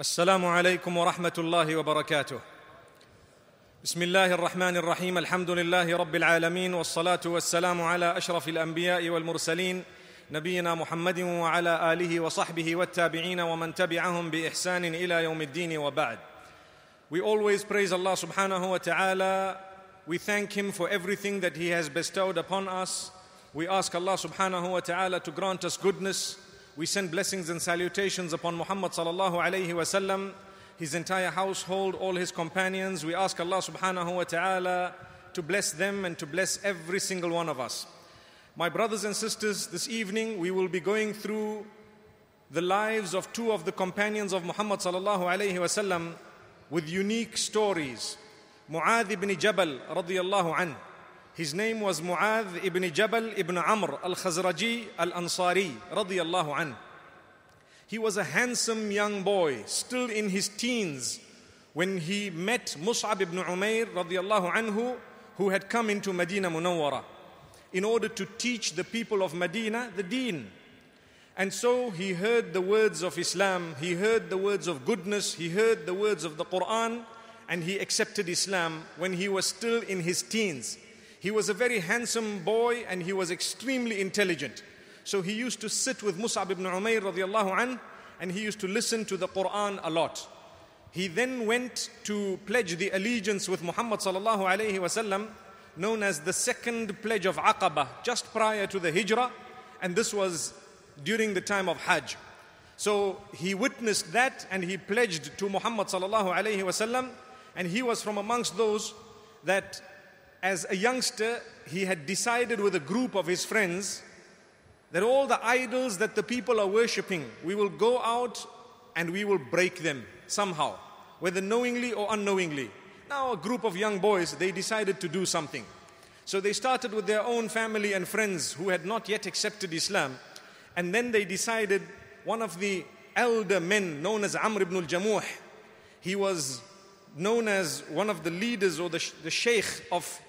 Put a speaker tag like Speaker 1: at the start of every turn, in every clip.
Speaker 1: السلام عليكم ورحمه الله وبركاته بسم الله الرحمن الرحيم الحمد لله رب العالمين والصلاه والسلام على اشرف الانبياء والمرسلين نبينا محمد وعلى اله وصحبه والتابعين ومن تبعهم باحسان الى يوم الدين وبعد We always praise Allah subhanahu wa ta'ala. We thank Him for everything that He has bestowed upon us. We ask Allah subhanahu wa ta'ala to grant us goodness We send blessings and salutations upon Muhammad sallallahu alayhi wasallam, his entire household, all his companions. We ask Allah subhanahu wa ta'ala to bless them and to bless every single one of us. My brothers and sisters, this evening we will be going through the lives of two of the companions of Muhammad sallallahu alayhi wasallam with unique stories. Mu'adh ibn Jabal radiyallahu anhu his name was Mu'adh ibn Jabal ibn Amr al Khazraji al Ansari radiallahu anhu. He was a handsome young boy, still in his teens, when he met Mus'ab ibn Umair radiallahu anhu, who had come into Medina Munawwara in order to teach the people of Medina the deen. And so he heard the words of Islam, he heard the words of goodness, he heard the words of the Quran, and he accepted Islam when he was still in his teens. He was a very handsome boy and he was extremely intelligent. So he used to sit with Mus'ab ibn Umair radiallahu an, and he used to listen to the Quran a lot. He then went to pledge the allegiance with Muhammad sallallahu alayhi wasallam, known as the second pledge of Aqaba, just prior to the Hijrah, and this was during the time of Hajj. So he witnessed that and he pledged to Muhammad sallallahu alayhi wasallam, and he was from amongst those that as a youngster, he had decided with a group of his friends that all the idols that the people are worshipping, we will go out and we will break them somehow, whether knowingly or unknowingly. Now, a group of young boys, they decided to do something. So they started with their own family and friends who had not yet accepted Islam. And then they decided one of the elder men known as Amr ibn al Jamuh, he was known as one of the leaders or the, the sheikh of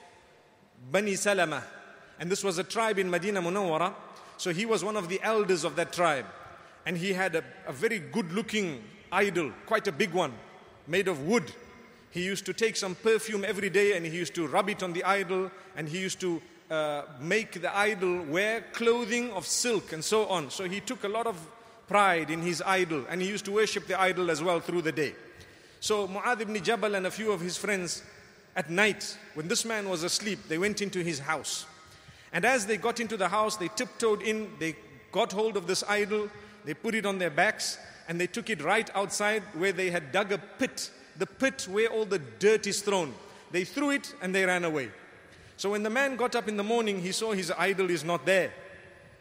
Speaker 1: Bani Salama. And this was a tribe in Medina Munawwara. So he was one of the elders of that tribe. And he had a, a very good looking idol, quite a big one, made of wood. He used to take some perfume every day and he used to rub it on the idol and he used to uh, make the idol wear clothing of silk and so on. So he took a lot of pride in his idol and he used to worship the idol as well through the day. So Mu'adh ibn Jabal and a few of his friends at night, when this man was asleep, they went into his house. And as they got into the house, they tiptoed in, they got hold of this idol, they put it on their backs, and they took it right outside where they had dug a pit, the pit where all the dirt is thrown. They threw it and they ran away. So when the man got up in the morning, he saw his idol is not there.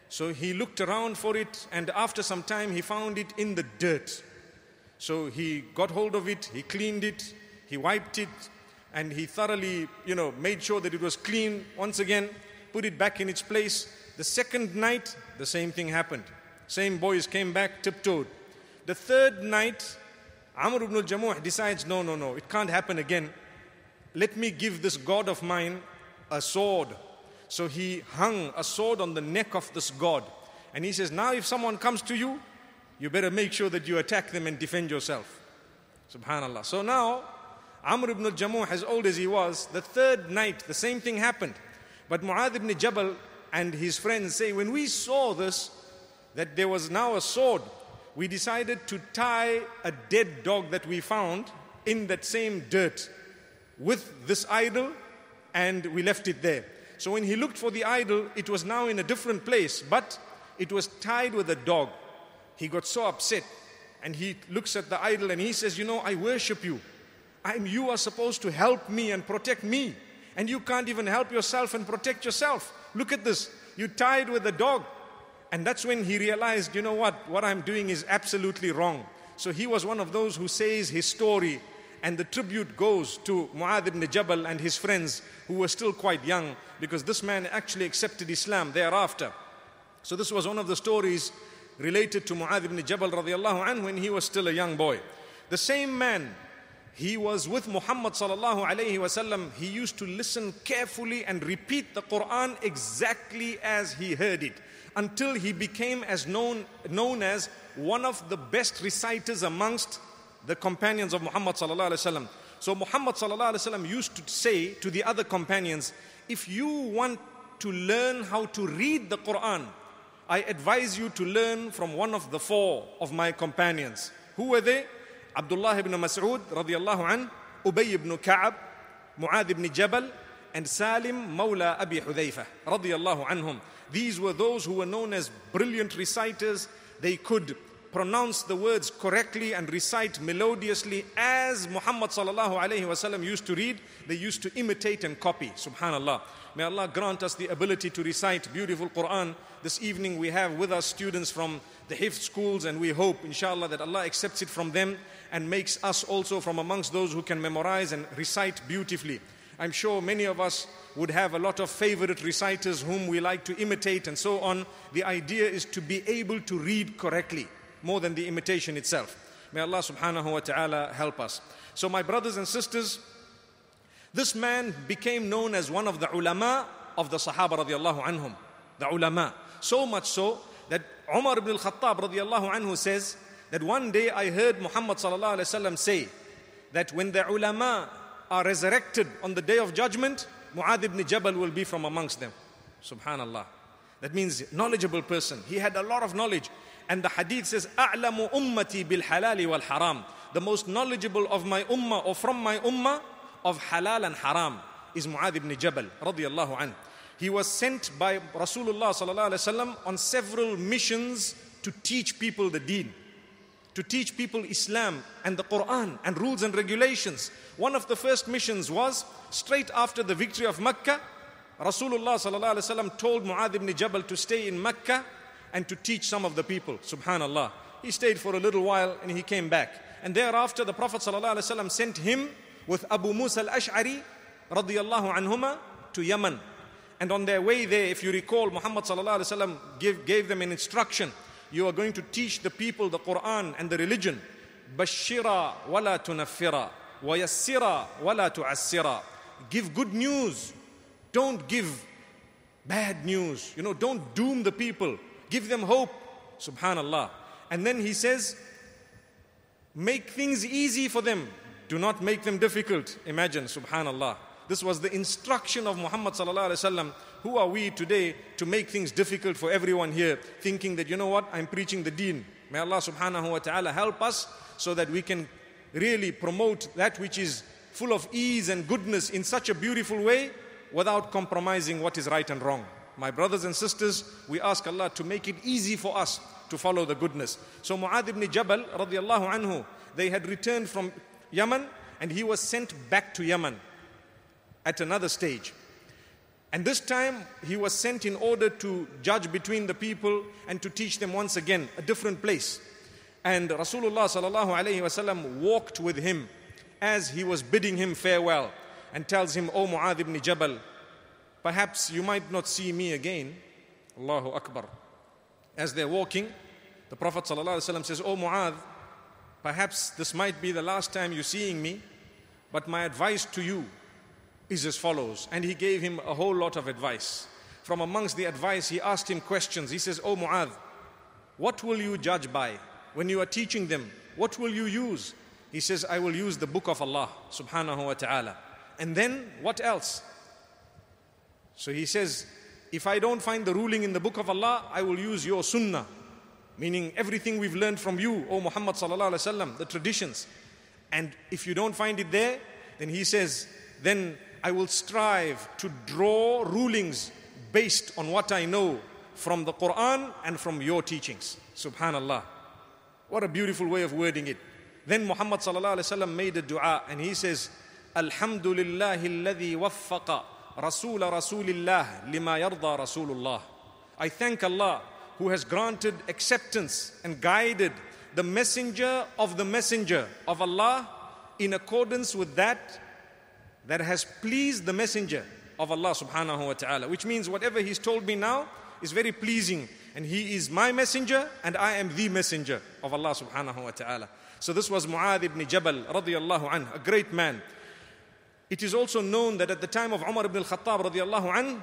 Speaker 1: So he looked around for it, and after some time, he found it in the dirt. So he got hold of it, he cleaned it, he wiped it, and he thoroughly, you know, made sure that it was clean once again, put it back in its place. The second night, the same thing happened. Same boys came back, tiptoed. The third night, Amr ibn al-Jamuh decides, no, no, no, it can't happen again. Let me give this god of mine a sword. So he hung a sword on the neck of this god. And he says, now if someone comes to you, you better make sure that you attack them and defend yourself. Subhanallah. So now Amr ibn al-Jamuh, as old as he was, the third night, the same thing happened. But Mu'adh ibn Jabal and his friends say, when we saw this, that there was now a sword, we decided to tie a dead dog that we found in that same dirt with this idol and we left it there. So when he looked for the idol, it was now in a different place, but it was tied with a dog. He got so upset and he looks at the idol and he says, You know, I worship you. I'm, you are supposed to help me and protect me. And you can't even help yourself and protect yourself. Look at this. You tied with a dog. And that's when he realized, you know what? What I'm doing is absolutely wrong. So he was one of those who says his story. And the tribute goes to Mu'adh ibn Jabal and his friends who were still quite young because this man actually accepted Islam thereafter. So this was one of the stories related to Mu'adh ibn Jabal radiallahu anhu when he was still a young boy. The same man he was with Muhammad sallallahu alayhi wasallam, he used to listen carefully and repeat the Quran exactly as he heard it until he became as known, known as one of the best reciters amongst the companions of Muhammad sallallahu alayhi wasallam. So Muhammad sallallahu alayhi wasallam used to say to the other companions, if you want to learn how to read the Quran, I advise you to learn from one of the four of my companions. Who were they? Abdullah الله ibn Mas'ud radiallahu an, Ubay ibn Ka'ab, Mu'ad ibn Jabal, and Salim Mawla Abi Hudayfa radiallahu anhum. These were those who were known as brilliant reciters. They could pronounce the words correctly and recite melodiously as Muhammad sallallahu alayhi wasallam used to read, they used to imitate and copy. Subhanallah. May Allah grant us the ability to recite beautiful Quran. This evening we have with us students from the Hifz schools and we hope inshallah that Allah accepts it from them and makes us also from amongst those who can memorize and recite beautifully. I'm sure many of us would have a lot of favorite reciters whom we like to imitate and so on. The idea is to be able to read correctly more than the imitation itself. May Allah subhanahu wa ta'ala help us. So, my brothers and sisters, this man became known as one of the ulama of the Sahaba radiallahu anhum. The ulama. So much so that Umar ibn al-Khattab radiallahu anhu says that one day I heard Muhammad sallallahu alayhi wasallam say that when the ulama are resurrected on the day of judgment, Mu'adh ibn Jabal will be from amongst them. Subhanallah. That means knowledgeable person. He had a lot of knowledge. And the hadith says, أَعْلَمُ أُمَّتِي بِالْحَلَالِ وَالْحَرَامِ The most knowledgeable of my ummah or from my ummah of halal and haram is Mu'adh ibn Jabal radiallahu anhu. He was sent by Rasulullah sallallahu wasallam on several missions to teach people the deen to teach people Islam and the Quran and rules and regulations. One of the first missions was straight after the victory of Mecca, Rasulullah told Mu'adh ibn Jabal to stay in Mecca and to teach some of the people. Subhanallah. He stayed for a little while and he came back. And thereafter, the Prophet ﷺ sent him with Abu Musa al Ash'ari radiallahu anhuma to Yemen. And on their way there, if you recall, Muhammad ﷺ gave, gave them an instruction you are going to teach the people the Quran and the religion. Bashira wala tunafira, wayassira wala tu'assira. Give good news. Don't give bad news. You know, don't doom the people. Give them hope. Subhanallah. And then he says, make things easy for them. Do not make them difficult. Imagine, subhanallah. This was the instruction of Muhammad sallallahu alaihi wasallam. Who are we today to make things difficult for everyone here, thinking that you know what? I'm preaching the deen. May Allah subhanahu wa ta'ala help us so that we can really promote that which is full of ease and goodness in such a beautiful way without compromising what is right and wrong. My brothers and sisters, we ask Allah to make it easy for us to follow the goodness. So Mu'adh ibn Jabal radiallahu anhu, they had returned from Yemen and he was sent back to Yemen at another stage. And this time he was sent in order to judge between the people and to teach them once again a different place. And Rasulullah sallallahu alayhi wasallam walked with him as he was bidding him farewell and tells him, O Mu'adh ibn Jabal, Perhaps you might not see me again. Allahu Akbar. As they're walking, the Prophet says, Oh Mu'adh, perhaps this might be the last time you're seeing me, but my advice to you is as follows. And he gave him a whole lot of advice. From amongst the advice, he asked him questions. He says, Oh Mu'adh, what will you judge by? When you are teaching them, what will you use? He says, I will use the book of Allah subhanahu wa ta'ala. And then what else? So he says, if I don't find the ruling in the book of Allah, I will use your sunnah, meaning everything we've learned from you, O Muhammad the traditions. And if you don't find it there, then he says, then I will strive to draw rulings based on what I know from the Quran and from your teachings. Subhanallah. What a beautiful way of wording it. Then Muhammad made a dua and he says, Alhamdulillahi alladhi waffaqa Rasulullah. I thank Allah who has granted acceptance and guided the messenger of the messenger of Allah in accordance with that that has pleased the messenger of Allah subhanahu wa ta'ala. Which means whatever he's told me now is very pleasing. And he is my messenger and I am the messenger of Allah subhanahu wa ta'ala. So this was Mu'adh ibn Jabal radiallahu anhu, a great man. It is also known that at the time of Umar ibn al-Khattab radiallahu anhu,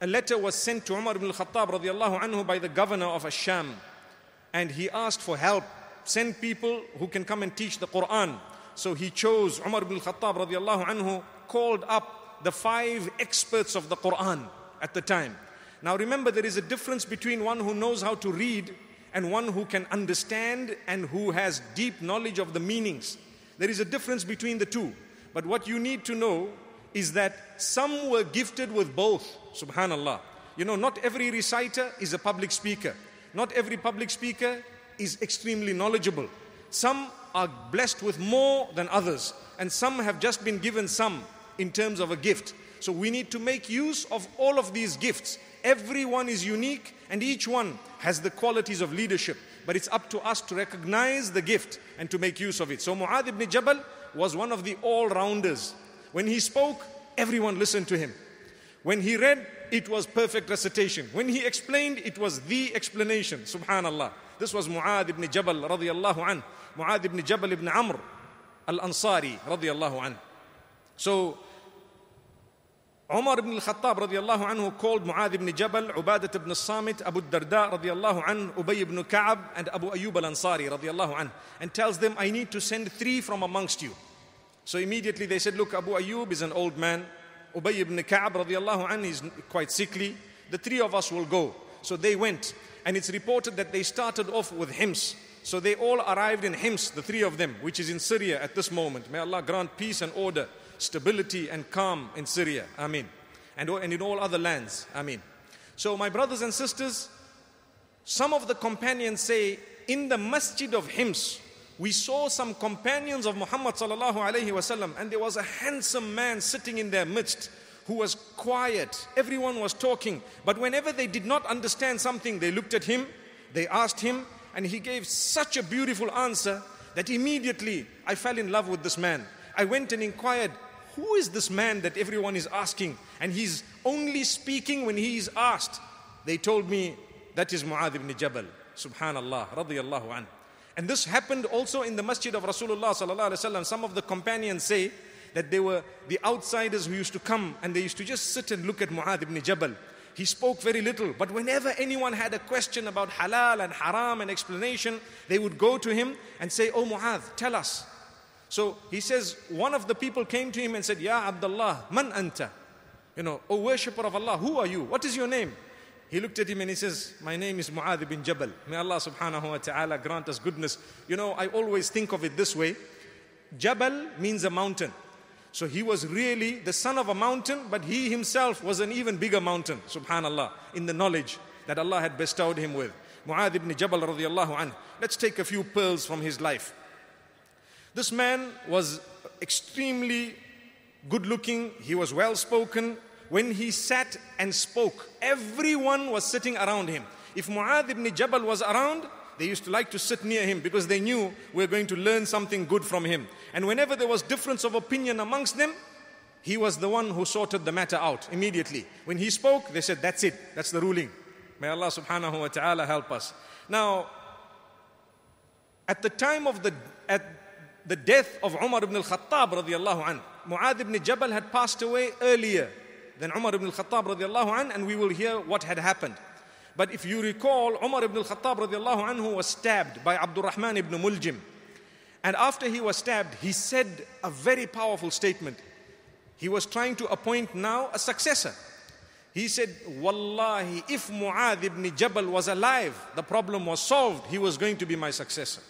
Speaker 1: a letter was sent to Umar ibn al-Khattab radiallahu anhu by the governor of Asham. And he asked for help. Send people who can come and teach the Quran. So he chose Umar ibn al-Khattab radiallahu anhu, called up the five experts of the Quran at the time. Now remember, there is a difference between one who knows how to read and one who can understand and who has deep knowledge of the meanings. There is a difference between the two. But what you need to know is that some were gifted with both, subhanallah. You know, not every reciter is a public speaker. Not every public speaker is extremely knowledgeable. Some are blessed with more than others, and some have just been given some in terms of a gift. So we need to make use of all of these gifts. Everyone is unique, and each one has the qualities of leadership. But it's up to us to recognize the gift and to make use of it. So Mu'adh ibn Jabal was one of the all rounders. When he spoke, everyone listened to him. When he read, it was perfect recitation. When he explained, it was the explanation. Subhanallah. This was Mu'adh ibn Jabal radiallahu an. Mu'adh ibn Jabal ibn Amr al Ansari radiallahu an. So Umar ibn al-Khattab radiallahu anhu called Mu'adh ibn Jabal, Ubadat ibn Samit, Abu Darda radiallahu anhu, Ubay ibn Ka'ab and Abu Ayyub al-Ansari radiallahu anhu and tells them, I need to send three from amongst you. So immediately they said, look, Abu Ayyub is an old man. Ubay ibn Ka'ab radiallahu anhu is quite sickly. The three of us will go. So they went and it's reported that they started off with hymns. So they all arrived in Hims, the three of them, which is in Syria at this moment. May Allah grant peace and order stability and calm in Syria. Amen. And, and in all other lands. Amen. So, my brothers and sisters, some of the companions say, in the masjid of Hims, we saw some companions of Muhammad sallallahu alayhi wasallam, and there was a handsome man sitting in their midst who was quiet. Everyone was talking, but whenever they did not understand something, they looked at him, they asked him, and he gave such a beautiful answer that immediately I fell in love with this man. I went and inquired, who is this man that everyone is asking? And he's only speaking when he is asked. They told me that is Mu'adh ibn Jabal. Subhanallah, radiyallahu an. And this happened also in the masjid of Rasulullah sallallahu alaihi wasallam. Some of the companions say that they were the outsiders who used to come and they used to just sit and look at Mu'adh ibn Jabal. He spoke very little, but whenever anyone had a question about halal and haram and explanation, they would go to him and say, Oh Mu'adh, tell us. So he says, one of the people came to him and said, Ya Abdullah, man anta? You know, O worshipper of Allah, who are you? What is your name? He looked at him and he says, My name is Mu'adh bin Jabal. May Allah subhanahu wa ta'ala grant us goodness. You know, I always think of it this way Jabal means a mountain. So he was really the son of a mountain, but he himself was an even bigger mountain, subhanallah, in the knowledge that Allah had bestowed him with. Mu'adh ibn Jabal radiallahu anhu. Let's take a few pearls from his life. This man was extremely good looking, he was well spoken. When he sat and spoke, everyone was sitting around him. If Mu'adh ibn Jabal was around, they used to like to sit near him because they knew we we're going to learn something good from him. And whenever there was difference of opinion amongst them, he was the one who sorted the matter out immediately. When he spoke, they said, That's it, that's the ruling. May Allah subhanahu wa ta'ala help us. Now, at the time of the at the death of Umar ibn al-Khattab radiallahu anhu. Mu'adh ibn Jabal had passed away earlier than Umar ibn al-Khattab radiallahu anhu and we will hear what had happened. But if you recall, Umar ibn al-Khattab radiallahu anhu was stabbed by Abdurrahman ibn Muljim. And after he was stabbed, he said a very powerful statement. He was trying to appoint now a successor. He said, Wallahi, if Mu'adh ibn Jabal was alive, the problem was solved. He was going to be my successor.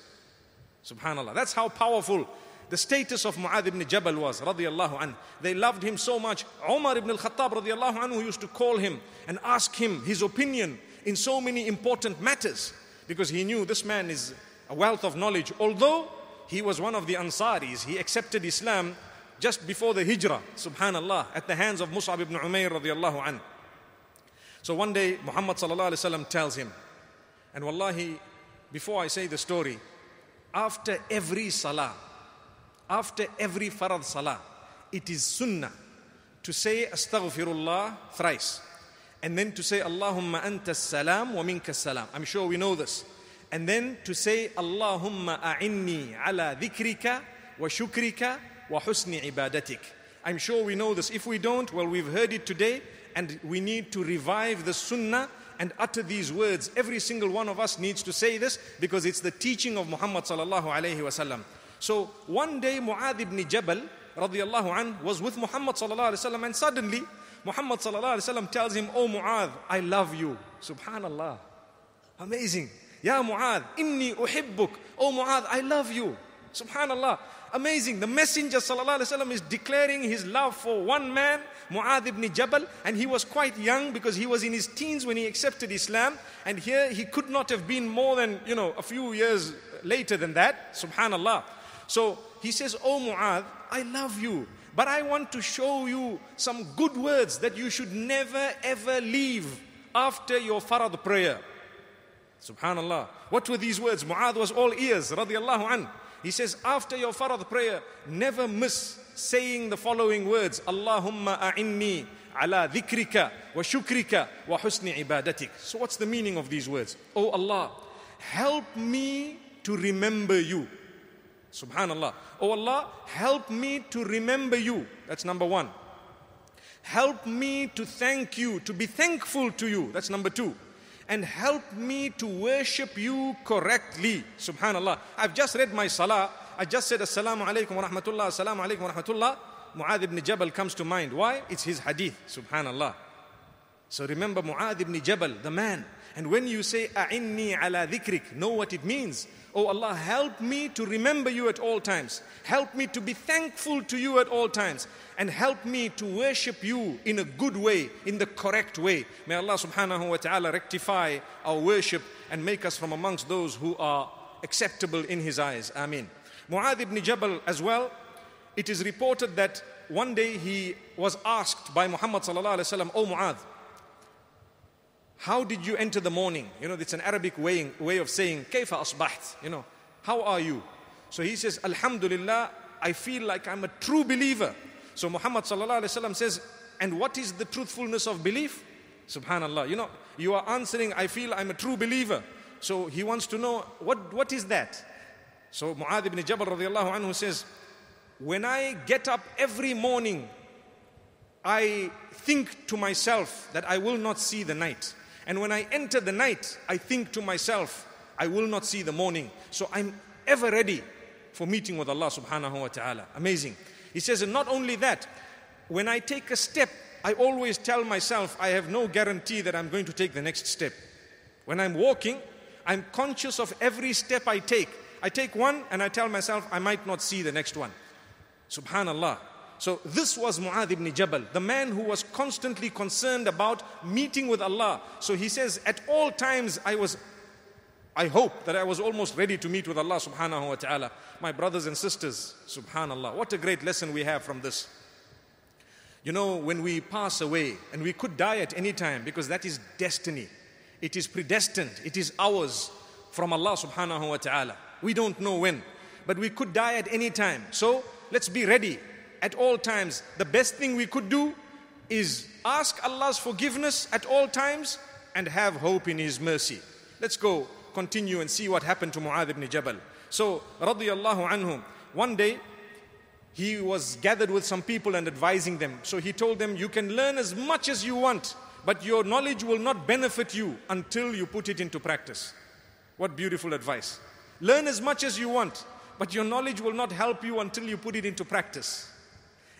Speaker 1: Subhanallah. That's how powerful the status of Mu'adh ibn Jabal was, radiallahu anhu. They loved him so much. Umar ibn al-Khattab, radiallahu anhu, used to call him and ask him his opinion in so many important matters because he knew this man is a wealth of knowledge. Although he was one of the Ansaris, he accepted Islam just before the Hijrah, subhanallah, at the hands of Mus'ab ibn Umair, radiallahu anhu. So one day, Muhammad sallallahu tells him, and wallahi, before I say the story, after every salah, after every farad salah, it is sunnah to say astaghfirullah thrice and then to say Allahumma anta salam wa minka salam. I'm sure we know this. And then to say Allahumma a'inni ala dhikrika wa shukrika wa husni ibadatik. I'm sure we know this. If we don't, well, we've heard it today and we need to revive the sunnah and utter these words. Every single one of us needs to say this because it's the teaching of Muhammad sallallahu alayhi wasallam. So one day Mu'adh ibn Jabal radiallahu an was with Muhammad sallallahu alayhi wasallam and suddenly Muhammad sallallahu alayhi wasallam tells him, "Oh Mu'adh, I love you." Subhanallah. Amazing. Ya Mu'adh, inni uhibbuk. Oh Mu'adh, I love you. Subhanallah. Amazing. The Messenger وسلم, is declaring his love for one man, Mu'adh ibn Jabal, and he was quite young because he was in his teens when he accepted Islam. And here he could not have been more than, you know, a few years later than that. Subhanallah. So he says, Oh Mu'adh, I love you. But I want to show you some good words that you should never ever leave after your farad prayer. Subhanallah. What were these words? Mu'adh was all ears, radiallahu anhu. He says, after your farad prayer, never miss saying the following words Allahumma a'inni ala dhikrika wa shukrika wa husni ibadatik. So, what's the meaning of these words? Oh Allah, help me to remember you. Subhanallah. Oh Allah, help me to remember you. That's number one. Help me to thank you, to be thankful to you. That's number two and help me to worship you correctly. Subhanallah. I've just read my salah. I just said, Assalamu alaikum wa rahmatullah, Assalamu alaikum wa rahmatullah. Mu'adh ibn Jabal comes to mind. Why? It's his hadith. Subhanallah. So remember Mu'adh ibn Jabal, the man and when you say, A'inni ala dhikrik, know what it means. Oh Allah, help me to remember you at all times. Help me to be thankful to you at all times. And help me to worship you in a good way, in the correct way. May Allah subhanahu wa ta'ala rectify our worship and make us from amongst those who are acceptable in His eyes. Amin. Mu'adh ibn Jabal as well, it is reported that one day he was asked by Muhammad sallallahu alayhi wa sallam, Oh Mu'adh, how did you enter the morning? You know, it's an Arabic way, way of saying, Kaifa asbaht? You know, how are you? So he says, Alhamdulillah, I feel like I'm a true believer. So Muhammad says, And what is the truthfulness of belief? Subhanallah. You know, you are answering, I feel I'm a true believer. So he wants to know, what, what is that? So Mu'adh ibn Jabal radiallahu anhu says, When I get up every morning, I think to myself that I will not see the night. And when I enter the night, I think to myself, I will not see the morning. So I'm ever ready for meeting with Allah subhanahu wa ta'ala. Amazing. He says, and not only that, when I take a step, I always tell myself I have no guarantee that I'm going to take the next step. When I'm walking, I'm conscious of every step I take. I take one and I tell myself I might not see the next one. Subhanallah. So this was Mu'adh ibn Jabal, the man who was constantly concerned about meeting with Allah. So he says, at all times I was, I hope that I was almost ready to meet with Allah subhanahu wa ta'ala. My brothers and sisters, subhanallah, what a great lesson we have from this. You know, when we pass away, and we could die at any time because that is destiny. It is predestined. It is ours from Allah subhanahu wa ta'ala. We don't know when, but we could die at any time. So let's be ready at all times. The best thing we could do is ask Allah's forgiveness at all times and have hope in His mercy. Let's go continue and see what happened to Mu'adh ibn Jabal. So, radiyallahu anhum, one day he was gathered with some people and advising them. So he told them, You can learn as much as you want, but your knowledge will not benefit you until you put it into practice. What beautiful advice. Learn as much as you want, but your knowledge will not help you until you put it into practice.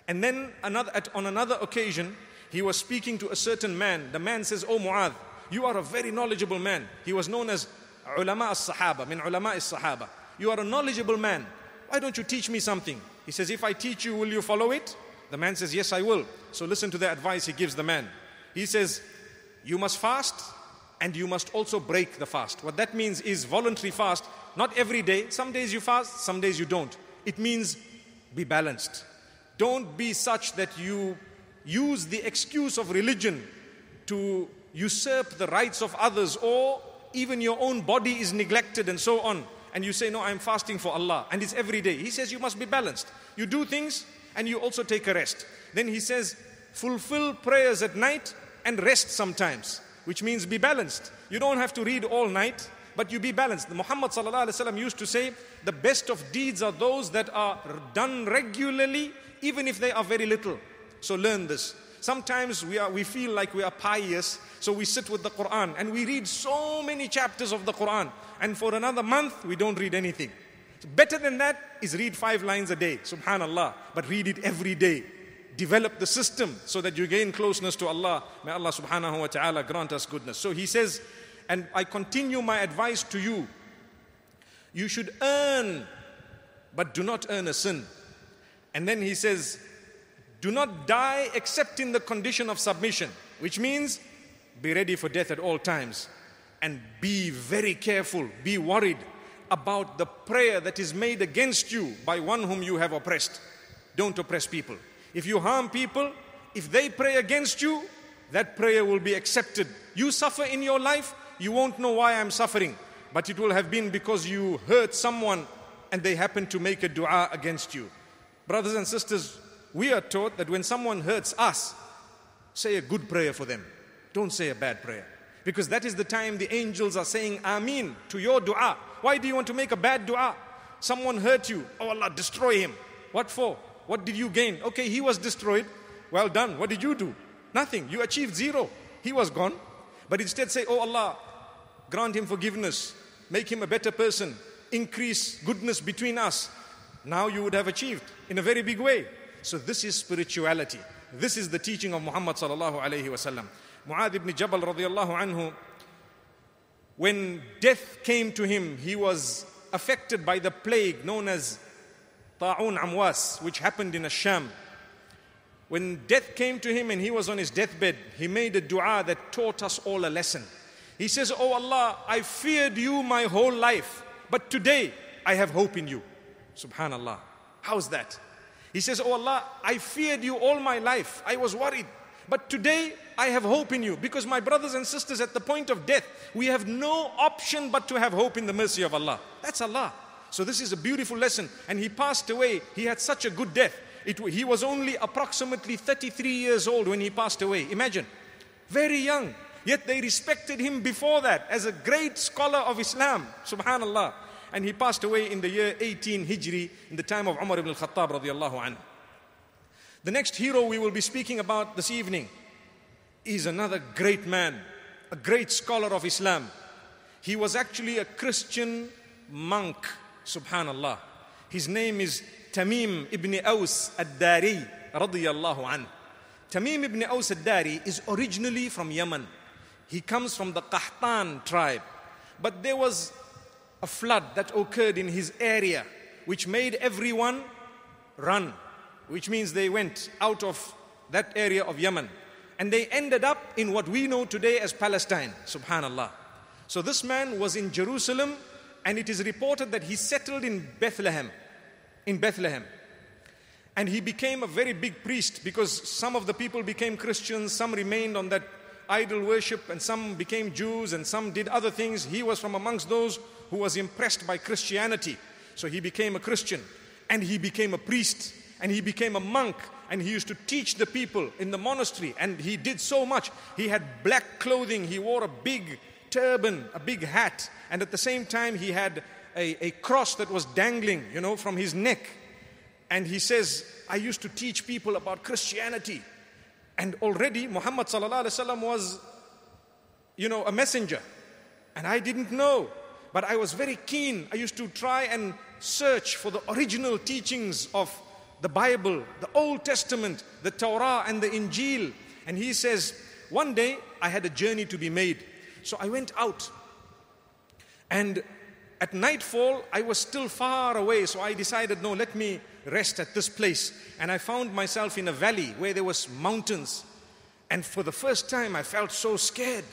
Speaker 1: And then another, at, on another occasion, he was speaking to a certain man. The man says, Oh Mu'adh, you are a very knowledgeable man. He was known as ulama al-sahaba, min ulama al-sahaba. You are a knowledgeable man. Why don't you teach me something? He says, if I teach you, will you follow it? The man says, yes, I will. So listen to the advice he gives the man. He says, you must fast and you must also break the fast. What that means is voluntary fast, not every day. Some days you fast, some days you don't. It means be balanced. Don't be such that you use the excuse of religion to usurp the rights of others or even your own body is neglected and so on. And you say, No, I'm fasting for Allah. And it's every day. He says, You must be balanced. You do things and you also take a rest. Then he says, Fulfill prayers at night and rest sometimes, which means be balanced. You don't have to read all night but you be balanced. The Muhammad used to say, the best of deeds are those that are done regularly, even if they are very little. So learn this. Sometimes we, are, we feel like we are pious, so we sit with the Quran and we read so many chapters of the Quran, and for another month we don't read anything. So better than that is read five lines a day, subhanAllah, but read it every day. Develop the system so that you gain closeness to Allah. May Allah subhanahu wa ta'ala grant us goodness. So he says, and I continue my advice to you. You should earn, but do not earn a sin. And then he says, Do not die except in the condition of submission, which means be ready for death at all times. And be very careful, be worried about the prayer that is made against you by one whom you have oppressed. Don't oppress people. If you harm people, if they pray against you, that prayer will be accepted. You suffer in your life, you won't know why I'm suffering, but it will have been because you hurt someone and they happen to make a dua against you. Brothers and sisters, we are taught that when someone hurts us, say a good prayer for them. Don't say a bad prayer. Because that is the time the angels are saying Amin to your dua. Why do you want to make a bad dua? Someone hurt you. Oh Allah, destroy him. What for? What did you gain? Okay, he was destroyed. Well done. What did you do? Nothing. You achieved zero. He was gone. But instead say, Oh Allah, grant him forgiveness, make him a better person, increase goodness between us. Now you would have achieved in a very big way. So this is spirituality. This is the teaching of Muhammad Mu'adh ibn Jabal radiallahu anhu, when death came to him, he was affected by the plague known as Ta'un Amwas, which happened in Asham. When death came to him and he was on his deathbed, he made a dua that taught us all a lesson. He says, Oh Allah, I feared you my whole life, but today I have hope in you. Subhanallah. How's that? He says, Oh Allah, I feared you all my life. I was worried. But today I have hope in you because my brothers and sisters at the point of death, we have no option but to have hope in the mercy of Allah. That's Allah. So this is a beautiful lesson. And he passed away. He had such a good death. It, he was only approximately 33 years old when he passed away. Imagine. Very young. Yet they respected him before that as a great scholar of Islam. Subhanallah. And he passed away in the year 18 Hijri in the time of Umar ibn al-Khattab radiallahu anhu. The next hero we will be speaking about this evening is another great man, a great scholar of Islam. He was actually a Christian monk, subhanallah. His name is Tamim ibn Aus ad-Dari radiyallahu anhu. Tamim ibn Aus ad-Dari is originally from Yemen. He comes from the Qahtan tribe. But there was a flood that occurred in his area, which made everyone run, which means they went out of that area of Yemen. And they ended up in what we know today as Palestine, subhanAllah. So this man was in Jerusalem, and it is reported that he settled in Bethlehem. In Bethlehem. And he became a very big priest because some of the people became Christians, some remained on that idol worship and some became Jews and some did other things. He was from amongst those who was impressed by Christianity. So he became a Christian and he became a priest and he became a monk and he used to teach the people in the monastery and he did so much. He had black clothing, he wore a big turban, a big hat, and at the same time he had a, a cross that was dangling, you know, from his neck. And he says, I used to teach people about Christianity. And already Muhammad was, you know, a messenger. And I didn't know. But I was very keen. I used to try and search for the original teachings of the Bible, the Old Testament, the Torah, and the Injil. And he says, One day I had a journey to be made. So I went out. And at nightfall, I was still far away. So I decided, No, let me rest at this place. And I found myself in a valley where there was mountains. And for the first time, I felt so scared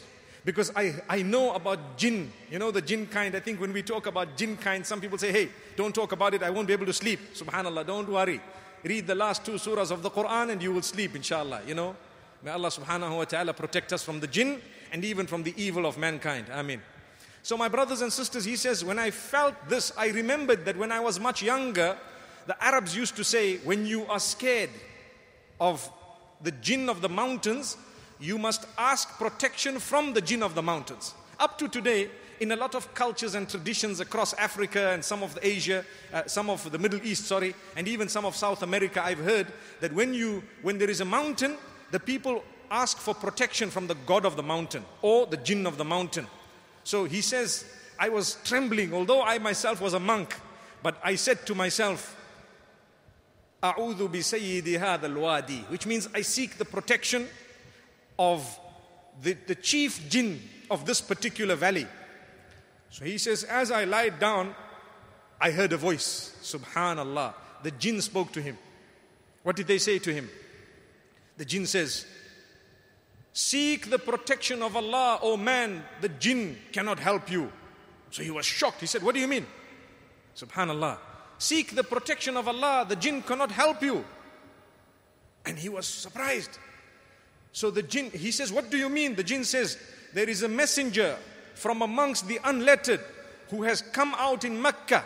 Speaker 1: because I, I know about jinn. You know, the jinn kind. I think when we talk about jinn kind, some people say, hey, don't talk about it. I won't be able to sleep. SubhanAllah, don't worry. Read the last two surahs of the Quran and you will sleep, inshallah. You know, may Allah subhanahu wa ta'ala protect us from the jinn and even from the evil of mankind. mean, So, my brothers and sisters, he says, when I felt this, I remembered that when I was much younger, the Arabs used to say, when you are scared of the jinn of the mountains, you must ask protection from the jinn of the mountains. Up to today, in a lot of cultures and traditions across Africa and some of the Asia, uh, some of the Middle East, sorry, and even some of South America, I've heard that when you, when there is a mountain, the people ask for protection from the god of the mountain or the jinn of the mountain. So he says, I was trembling, although I myself was a monk, but I said to myself, A'udhu bi sayyidi al wadi, which means I seek the protection of the, the chief jinn of this particular valley. So he says, As I lied down, I heard a voice. Subhanallah. The jinn spoke to him. What did they say to him? The jinn says, Seek the protection of Allah, O man, the jinn cannot help you. So he was shocked. He said, What do you mean? Subhanallah. Seek the protection of Allah. The jinn cannot help you. And he was surprised. So the jinn, he says, What do you mean? The jinn says, There is a messenger from amongst the unlettered who has come out in Mecca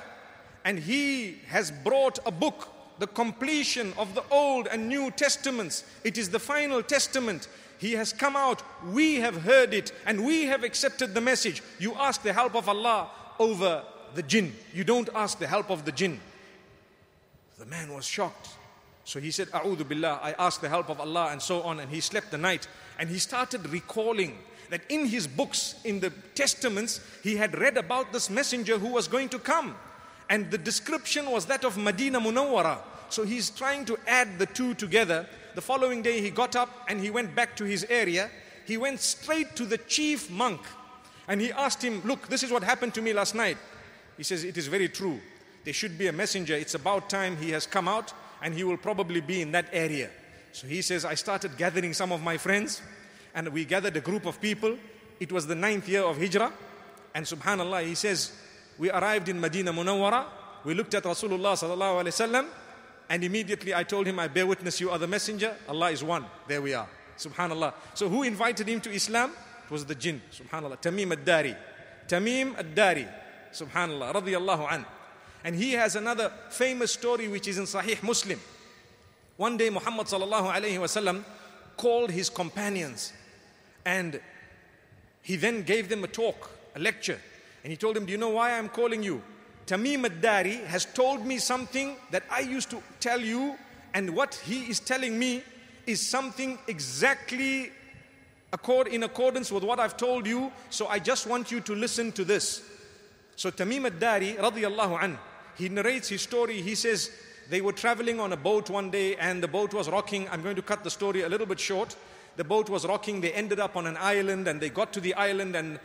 Speaker 1: and he has brought a book, the completion of the Old and New Testaments. It is the final testament. He has come out, we have heard it, and we have accepted the message. You ask the help of Allah over the jinn. You don't ask the help of the jinn. The man was shocked. So he said, A'udhu billah, I asked the help of Allah and so on. And he slept the night. And he started recalling that in his books, in the testaments, he had read about this messenger who was going to come. And the description was that of Medina Munawwara. So he's trying to add the two together. The following day, he got up and he went back to his area. He went straight to the chief monk and he asked him, Look, this is what happened to me last night. He says, It is very true. There should be a messenger. It's about time he has come out, and he will probably be in that area. So he says, I started gathering some of my friends, and we gathered a group of people. It was the ninth year of Hijrah. And subhanAllah, he says, We arrived in Medina Munawwara. We looked at Rasulullah sallallahu wasallam, and immediately I told him, I bear witness you are the messenger. Allah is one. There we are. Subhanallah. So who invited him to Islam? It was the jinn. Subhanallah. Tamim ad-Dari. Tamim ad-Dari subhanallah, radiyallahu an. And he has another famous story which is in Sahih Muslim. One day Muhammad sallallahu alayhi wasallam called his companions and he then gave them a talk, a lecture. And he told them, Do you know why I'm calling you? Tamim ad-Dari has told me something that I used to tell you and what he is telling me is something exactly in accordance with what I've told you. So I just want you to listen to this. So Tamim ad-Dari radiallahu anhu, he narrates his story. He says, they were traveling on a boat one day and the boat was rocking. I'm going to cut the story a little bit short. The boat was rocking. They ended up on an island and they got to the island and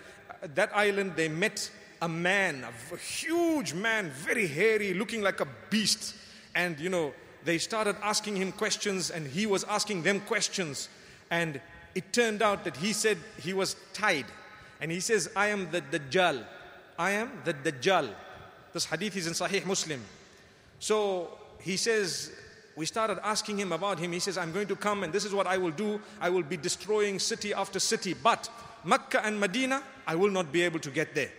Speaker 1: that island they met a man, a huge man, very hairy, looking like a beast. And you know, they started asking him questions and he was asking them questions. And it turned out that he said he was tied. And he says, I am the Dajjal. I am the Dajjal. This hadith is in Sahih Muslim. So he says, we started asking him about him. He says, I'm going to come and this is what I will do. I will be destroying city after city. But Mecca and Medina, I will not be able to get there.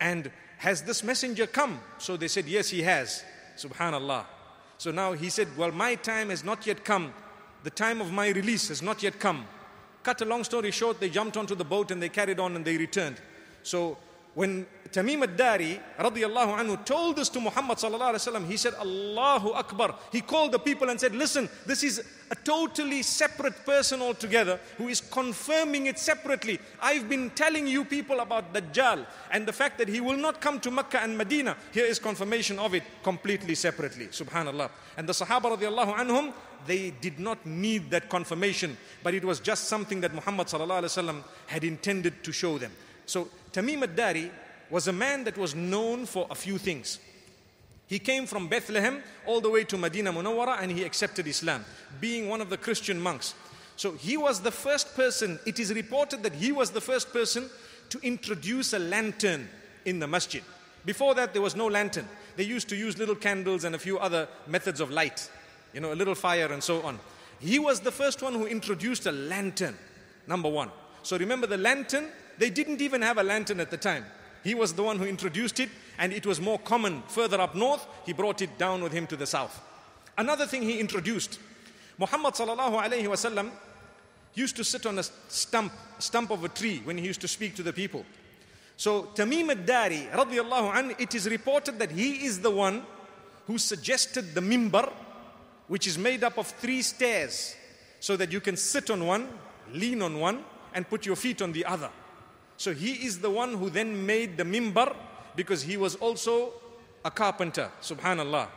Speaker 1: And has this messenger come? So they said, Yes, he has. Subhanallah. So now he said, Well, my time has not yet come. The time of my release has not yet come. Cut a long story short, they jumped onto the boat and they carried on and they returned. So when Tamim ad-Dari anhu told this to Muhammad sallallahu alaihi wasallam, he said, Allahu Akbar. He called the people and said, listen, this is a totally separate person altogether who is confirming it separately. I've been telling you people about Dajjal and the fact that he will not come to Mecca and Medina. Here is confirmation of it completely separately. Subhanallah. And the Sahaba radiyallahu anhum, they did not need that confirmation, but it was just something that Muhammad sallallahu alaihi wasallam had intended to show them. So Tamim ad-Dari was a man that was known for a few things. He came from Bethlehem all the way to Medina Munawwara and he accepted Islam, being one of the Christian monks. So he was the first person, it is reported that he was the first person to introduce a lantern in the masjid. Before that, there was no lantern. They used to use little candles and a few other methods of light, you know, a little fire and so on. He was the first one who introduced a lantern, number one. So remember, the lantern they didn't even have a lantern at the time. He was the one who introduced it, and it was more common further up north. He brought it down with him to the south. Another thing he introduced Muhammad used to sit on a stump, stump of a tree when he used to speak to the people. So Tamim ad-Dari it is reported that he is the one who suggested the mimbar, which is made up of three stairs, so that you can sit on one, lean on one, and put your feet on the other. So he is the one who then made the mimbar because he was also a carpenter. Subhanallah.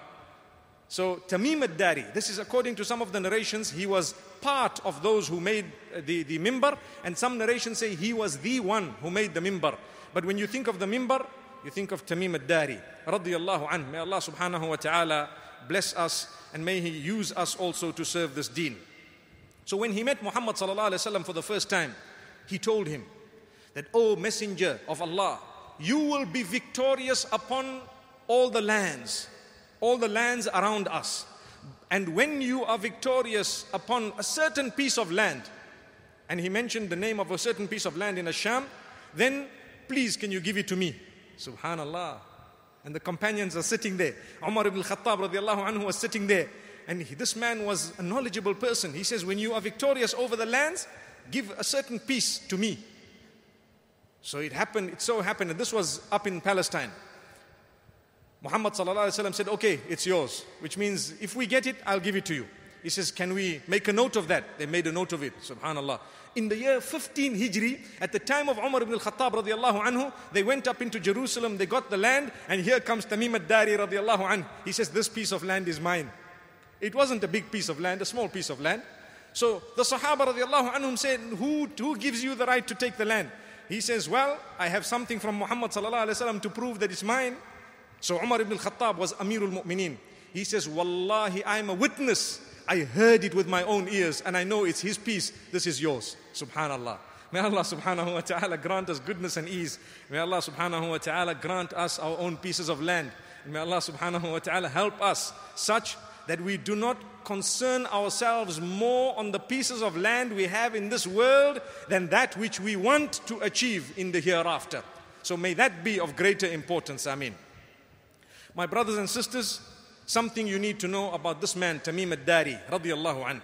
Speaker 1: So Tamim dari this is according to some of the narrations, he was part of those who made uh, the, the mimbar and some narrations say he was the one who made the mimbar. But when you think of the mimbar, you think of Tamim ad-Dari radiyallahu anhu. May Allah subhanahu wa ta'ala bless us and may he use us also to serve this deen. So when he met Muhammad sallallahu alaihi wasallam for the first time, he told him, that, O oh, Messenger of Allah, you will be victorious upon all the lands, all the lands around us. And when you are victorious upon a certain piece of land, and he mentioned the name of a certain piece of land in Asham, then please can you give it to me? Subhanallah. And the companions are sitting there. Umar ibn Khattab radiallahu anhu was sitting there. And he, this man was a knowledgeable person. He says, When you are victorious over the lands, give a certain piece to me. So it happened, it so happened, and this was up in Palestine. Muhammad said, Okay, it's yours, which means if we get it, I'll give it to you. He says, Can we make a note of that? They made a note of it, subhanAllah. In the year 15 Hijri, at the time of Umar ibn al Khattab anhu, they went up into Jerusalem, they got the land, and here comes Tamim ad Dari radiallahu anhu. He says, This piece of land is mine. It wasn't a big piece of land, a small piece of land. So the Sahaba radiallahu anhum said, who, who gives you the right to take the land? He says, Well, I have something from Muhammad to prove that it's mine. So Umar ibn al-Khattab was Amirul Mu'mineen. He says, Wallahi, I'm a witness. I heard it with my own ears and I know it's his piece. This is yours. Subhanallah. May Allah subhanahu wa ta'ala grant us goodness and ease. May Allah subhanahu wa ta'ala grant us our own pieces of land. May Allah subhanahu wa ta'ala help us such that we do not concern ourselves more on the pieces of land we have in this world than that which we want to achieve in the hereafter. So may that be of greater importance. I mean, my brothers and sisters, something you need to know about this man, Tamim ad-Dari, radiyallahu anhu.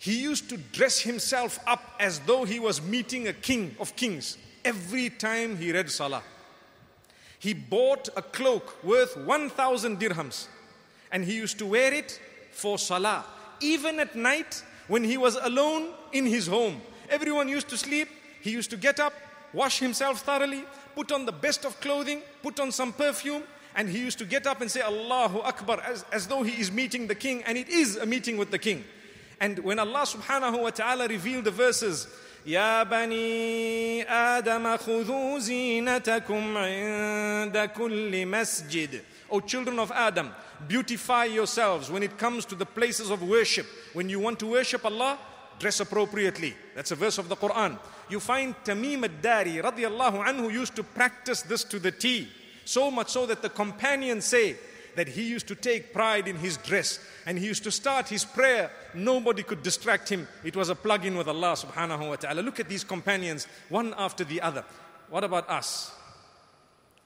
Speaker 1: He used to dress himself up as though he was meeting a king of kings every time he read Salah. He bought a cloak worth 1,000 dirhams and he used to wear it for salah. Even at night, when he was alone in his home, everyone used to sleep. He used to get up, wash himself thoroughly, put on the best of clothing, put on some perfume, and he used to get up and say, Allahu Akbar, as, as though he is meeting the king, and it is a meeting with the king. And when Allah subhanahu wa ta'ala revealed the verses, "Ya Bani Adam خذوا زينتكم عند كل Masjid." O children of Adam, beautify yourselves when it comes to the places of worship. When you want to worship Allah, dress appropriately. That's a verse of the Quran. You find Tamim al dari radiallahu anhu used to practice this to the T. So much so that the companions say that he used to take pride in his dress and he used to start his prayer. Nobody could distract him. It was a plug in with Allah subhanahu wa ta'ala. Look at these companions, one after the other. What about us?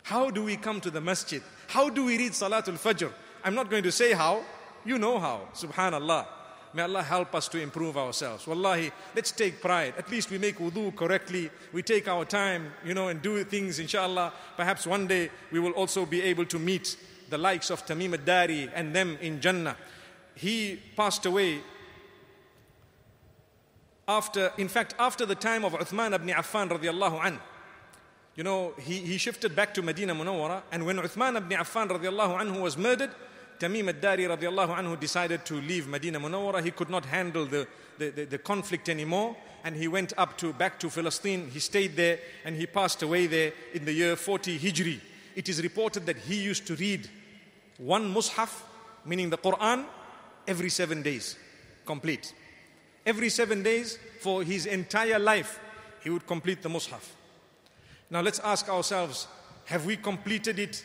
Speaker 1: How do we come to the masjid? How do we read Salatul Fajr? I'm not going to say how. You know how. Subhanallah. May Allah help us to improve ourselves. Wallahi, let's take pride. At least we make wudu correctly. We take our time, you know, and do things, inshallah. Perhaps one day we will also be able to meet the likes of Tamim dari and them in Jannah. He passed away after, in fact, after the time of Uthman ibn Affan radiallahu anhu. You know, he, he shifted back to Medina Munawwara, and when Uthman ibn Affan radiallahu anhu was murdered, Tamim ad-Dari radiallahu anhu decided to leave Medina Munawwara. He could not handle the, the, the, the, conflict anymore, and he went up to back to Palestine. He stayed there, and he passed away there in the year 40 Hijri. It is reported that he used to read one Mus'haf, meaning the Quran, every seven days, complete. Every seven days for his entire life, he would complete the Mus'haf. Now let's ask ourselves have we completed it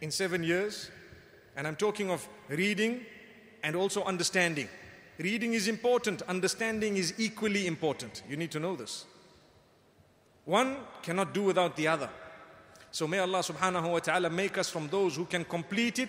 Speaker 1: in seven years? And I'm talking of reading and also understanding. Reading is important, understanding is equally important. You need to know this. One cannot do without the other. So may Allah subhanahu wa ta'ala make us from those who can complete it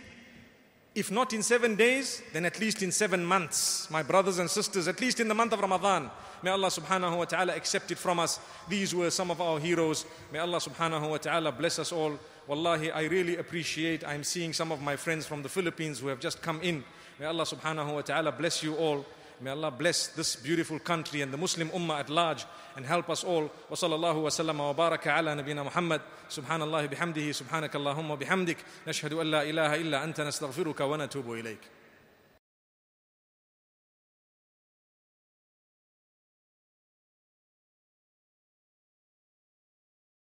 Speaker 1: if not in seven days, then at least in seven months, my brothers and sisters, at least in the month of Ramadan. May Allah subhanahu wa ta'ala accept it from us. These were some of our heroes. May Allah subhanahu wa ta'ala bless us all. Wallahi, I really appreciate. I'm seeing some of my friends from the Philippines who have just come in. May Allah subhanahu wa ta'ala bless you all. May Allah bless this beautiful country and the Muslim Ummah at large and help us all. Wa sallallahu wa sallam wa baraka ala nabina Muhammad. Subhanallah bihamdihi, subhanakallahumma bihamdik. Nashhadu an la ilaha illa anta nastaghfiruka wa natubu ilayk.